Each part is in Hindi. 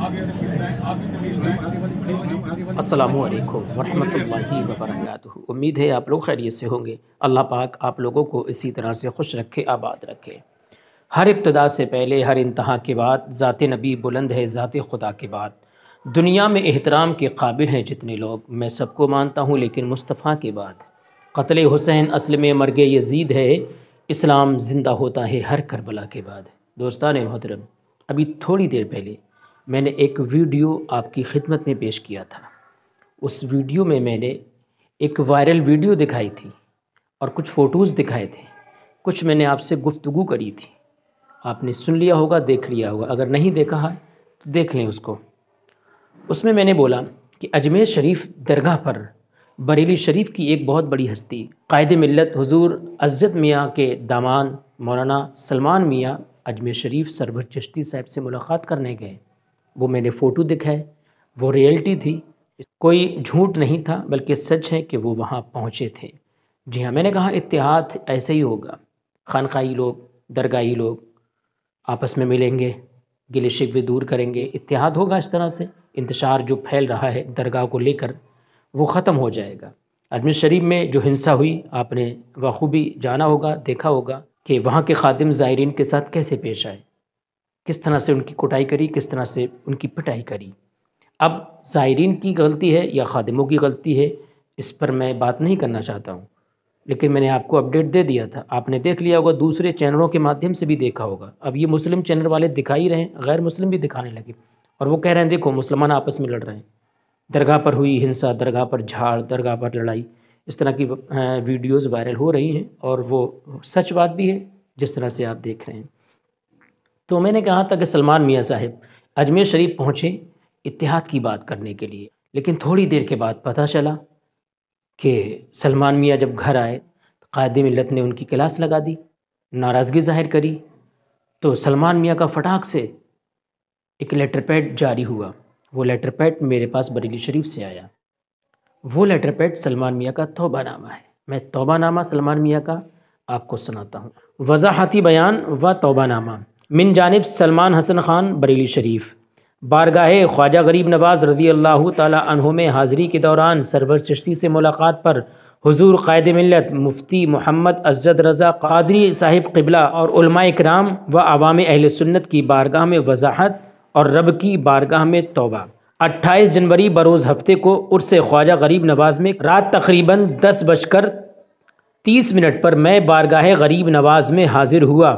असलकम वरहि वबरक उम्मीद है आप लोग खैरियत से होंगे अल्लाह पाक आप लोगों को इसी तरह से खुश रखे आबाद रखे हर इब्तदा से पहले हर इंतहा के बाद ज़ात नबी बुलंद है ज़ात खुदा के बाद दुनिया में एहतराम के काबिल हैं जितने लोग मैं सबको मानता हूँ लेकिन मुस्तफ़ा के बाद कतल हुसैन असल में मरग यजीद है इस्लाम ज़िंदा होता है हर करबला के बाद दोस्तान मोहतरम अभी थोड़ी देर पहले मैंने एक वीडियो आपकी खिदमत में पेश किया था उस वीडियो में मैंने एक वायरल वीडियो दिखाई थी और कुछ फ़ोटोज़ दिखाए थे कुछ मैंने आपसे गुफ्तगु करी थी आपने सुन लिया होगा देख लिया होगा अगर नहीं देखा है तो देख लें उसको उसमें मैंने बोला कि अजमेर शरीफ दरगाह पर बरेली शरीफ की एक बहुत बड़ी हस्ती कायद मिलत हुजूर अजद मियाँ के दामान मौलाना सलमान मियाँ अजमेर शरीफ सरभर चश्ती साहब से मुलाकात करने गए वो मैंने फ़ोटो दिखाए वो रियलिटी थी कोई झूठ नहीं था बल्कि सच है कि वो वहाँ पहुँचे थे जी हाँ मैंने कहा इतिहाद ऐसे ही होगा खानकई लोग दरगाही लोग आपस में मिलेंगे गिले शिकवे दूर करेंगे इतिहाद होगा इस तरह से इंतशार जो फैल रहा है दरगाह को लेकर वो ख़त्म हो जाएगा अजमेर शरीफ में जो हिंसा हुई आपने बखूबी जाना होगा देखा होगा कि वहाँ के ख़ादिम ज़ायरीन के साथ कैसे पेश आए किस तरह से उनकी कुटाई करी किस तरह से उनकी पिटाई करी अब ज़ायरीन की गलती है या खादमों की गलती है इस पर मैं बात नहीं करना चाहता हूँ लेकिन मैंने आपको अपडेट दे दिया था आपने देख लिया होगा दूसरे चैनलों के माध्यम से भी देखा होगा अब ये मुस्लिम चैनल वाले दिखा ही रहे हैं गैर मुस्लिम भी दिखाने लगे और वो कह रहे हैं देखो मुसलमान आपस में लड़ रहे हैं दरगाह पर हुई हिंसा दरगाह पर झाड़ दरगाह पर लड़ाई इस तरह की वीडियोस वायरल हो रही हैं और वो सच बात भी है जिस तरह से आप देख रहे हैं तो मैंने कहा था कि सलमान मियाँ साहब अजमेर शरीफ पहुँचे इतिहाद की बात करने के लिए लेकिन थोड़ी देर के बाद पता चला कि सलमान मियाँ जब घर आए तो कायद मिलत ने उनकी क्लास लगा दी नाराज़गी जाहिर करी तो सलमान मियाँ का फटाक से एक लेटर पैड जारी हुआ वो लेटर पैड मेरे पास बरेली शरीफ से आया वो लेटर पैड सलमान मियाँ का तोबा नामा है मैं तोबा नामा सलमान मियाँ का आपको सुनाता हूँ वजाहती बयान व तोबा नामा मिन जानब सलमान हसन ख़ान बरेली शरीफ बारगाह ख्वाजा गरीब नवाज रजी अल्लाह तहों में हाज़िरी के दौरान सरवर चिश्ती से मुलाकात पर हुजूर कायद मिलत मुफ्ती मोहम्मद अजद रज़ा कादरी साहिब किबला और कराम व आवाम अहल सुन्नत की बारगाह में वजाहत और रब की बारगाह में तोबा अट्ठाईस जनवरी बरोज़ हफ्ते को उर्स ख्वाजा गरीब नवाज में रात तकरीबन दस बजकर तीस मिनट पर मैं बारगाह गरीब नवाज में हाजिर हुआ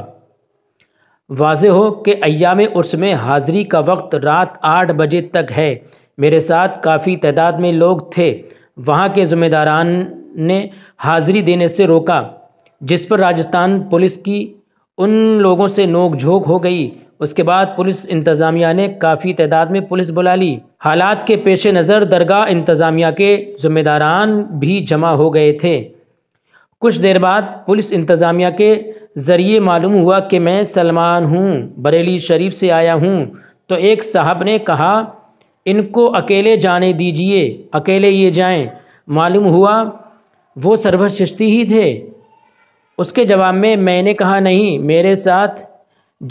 वाज हो कि अयाम उर्स में हाज़िरी का वक्त रात आठ बजे तक है मेरे साथ काफ़ी तादाद में लोग थे वहाँ के ज़िम्मेदारान ने हाज़िरी देने से रोका जिस पर राजस्थान पुलिस की उन लोगों से नोकझोंक हो गई उसके बाद पुलिस इंतज़ामिया ने काफ़ी तादाद में पुलिस बुला ली हालात के पेश नज़र दरगाह इंतज़ामिया के ज़िम्मेदारान भी जमा हो गए थे कुछ देर बाद पुलिस इंतज़ामिया के ज़रिए मालूम हुआ कि मैं सलमान हूँ बरेली शरीफ से आया हूँ तो एक साहब ने कहा इनको अकेले जाने दीजिए अकेले ये जाएं मालूम हुआ वो सरवर ही थे उसके जवाब में मैंने कहा नहीं मेरे साथ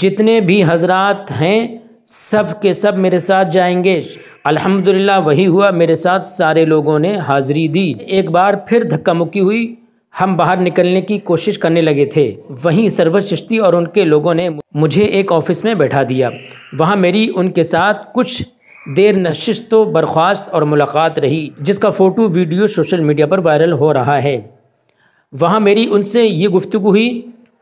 जितने भी हजरात हैं सब के सब मेरे साथ जाएंगे अल्हम्दुलिल्लाह वही हुआ मेरे साथ सारे लोगों ने हाज़री दी एक बार फिर धक्का मुक्की हुई हम बाहर निकलने की कोशिश करने लगे थे वहीं सरवर चिश्ती और उनके लोगों ने मुझे एक ऑफिस में बैठा दिया वहाँ मेरी उनके साथ कुछ देर तो बर्खास्त और मुलाकात रही जिसका फ़ोटो वीडियो सोशल मीडिया पर वायरल हो रहा है वहाँ मेरी उनसे ये गुफ्तु हुई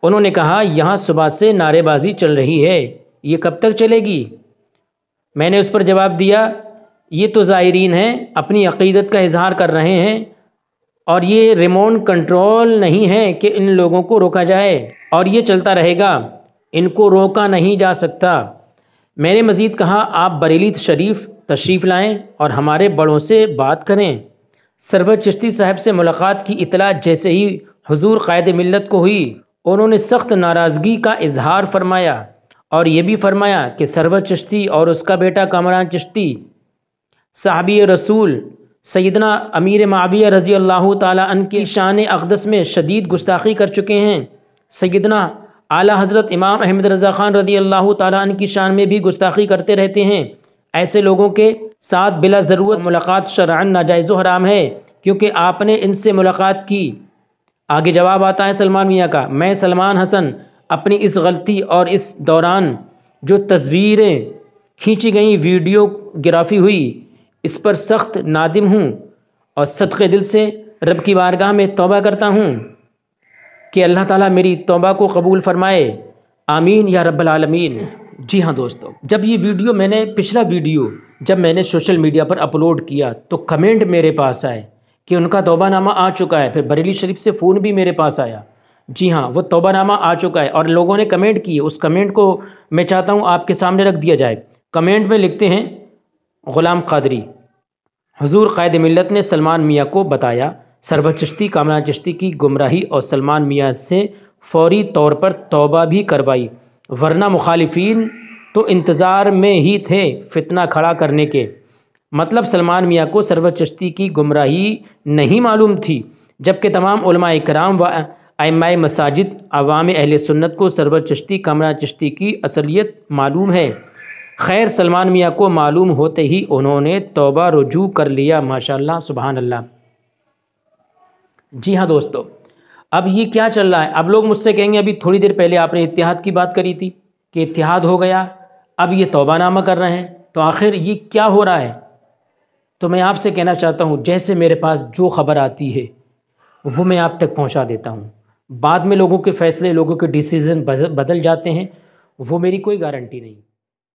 उन्होंने कहा यहाँ सुबह से नारेबाजी चल रही है ये कब तक चलेगी मैंने उस पर जवाब दिया ये तो ज़ायरीन हैं अपनी अकीदत का इजहार कर रहे हैं और ये रिमोट कंट्रोल नहीं है कि इन लोगों को रोका जाए और ये चलता रहेगा इनको रोका नहीं जा सकता मैंने मज़ीद कहा आप बरेली शरीफ तशरीफ़ लाएं और हमारे बड़ों से बात करें सरवर चश्ती साहब से मुलाकात की इतला जैसे ही हजूर कायद मिलत को हुई उन्होंने सख्त नाराज़गी का इजहार फरमाया और ये भी फरमाया कि सरवर चश्ती और उसका बेटा कामरान चश्ती साहबी रसूल सैदना अमीर माविया रज़ी अल्लाह तन की शान अकदस में शदीद गुस्ताखी कर चुके हैं सैदना आला हज़रत इमाम अहमद रज़ा ख़ान रजी अल्लाह तन की शान में भी गुस्ताखी करते रहते हैं ऐसे लोगों के साथ बिला ज़रूरत मुलाकात शरान नाजायज़ हराम है क्योंकि आपने इनसे मुलाकात की आगे जवाब आता है सलमान मियाँ का मैं सलमान हसन अपनी इस गलती और इस दौरान जो तस्वीरें खींची गई वीडियोग्राफी हुई इस पर सख्त नादिम हूँ और सदक़े दिल से रब की बारगाह में तोबा करता हूँ कि अल्लाह ताला मेरी तोबा को कबूल फ़रमाए आमीन या रब्बल आलमीन जी हाँ दोस्तों जब ये वीडियो मैंने पिछला वीडियो जब मैंने सोशल मीडिया पर अपलोड किया तो कमेंट मेरे पास आए कि उनका तोबानामा आ चुका है फिर बरेली शरीफ से फ़ोन भी मेरे पास आया जी हाँ वो तोबानामा आ चुका है और लोगों ने कमेंट किए उस कमेंट को मैं चाहता हूँ आपके सामने रख दिया जाए कमेंट में लिखते हैं ग़ुलाम कादरी हजूर क़ायद मिलत ने सलमान मियाँ को बताया सरवर चश्ती चश्ती की गुमराही और सलमान मियाँ से फौरी तौर पर तौबा भी करवाई वरना मुखालफन तो इंतज़ार में ही थे फितना खड़ा करने के मतलब सलमान मियाँ को सरवर चश्ती की गुमराही नहीं मालूम थी जबकि तमाम कराम व आमाय मसाजिद अवाम अहल सुन्नत को सरवर चश्ती कमरा चश्ती की असलियत मालूम है खैर सलमान मियाँ को मालूम होते ही उन्होंने तोबा रजू कर लिया माशाल्लाह सुबहानल्ला अल्लाह जी हाँ दोस्तों अब ये क्या चल रहा है अब लोग मुझसे कहेंगे अभी थोड़ी देर पहले आपने इतिहाद की बात करी थी कि इतिहाद हो गया अब ये तोबानामा कर रहे हैं तो आखिर ये क्या हो रहा है तो मैं आपसे कहना चाहता हूँ जैसे मेरे पास जो खबर आती है वो मैं आप तक पहुँचा देता हूँ बाद में लोगों के फ़ैसले लोगों के डिसीज़न बदल जाते हैं वो मेरी कोई गारंटी नहीं